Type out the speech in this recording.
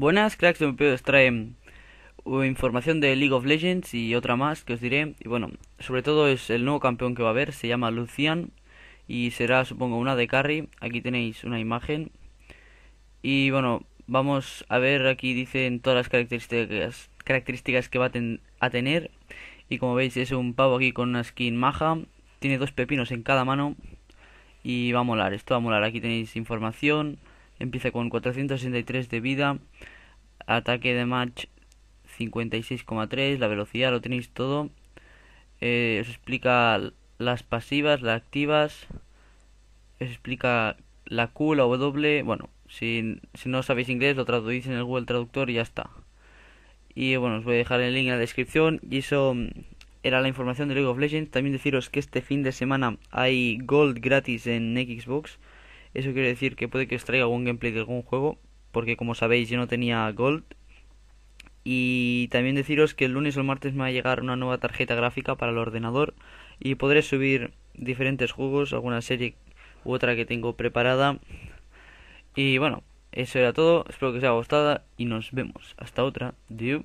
Buenas cracks de MP, os trae mm, información de League of Legends y otra más que os diré. Y bueno, sobre todo es el nuevo campeón que va a haber, se llama Lucian y será supongo una de carry. Aquí tenéis una imagen. Y bueno, vamos a ver aquí dicen todas las características, características que va a, a tener. Y como veis es un pavo aquí con una skin maja, tiene dos pepinos en cada mano y va a molar, esto va a molar. Aquí tenéis información, Empieza con 463 de vida, ataque de match 56,3, la velocidad, lo tenéis todo. Eh, os explica las pasivas, las activas. Os explica la Q, la W. Bueno, si, no sabéis inglés, lo traducís en el Google Traductor y ya está. Y bueno, os voy a dejar el link en la descripción. Y eso mm, era la información de League of Legends. También deciros que este fin de semana hay Gold gratis en Xbox. Eso quiere decir que puede que os traiga algún gameplay de algún juego, porque como sabéis yo no tenía Gold. Y también deciros que el lunes o el martes me va a llegar una nueva tarjeta gráfica para el ordenador y podré subir diferentes juegos, alguna serie u otra que tengo preparada. Y bueno, eso era todo, espero que os haya gustado y nos vemos. Hasta otra, adiós.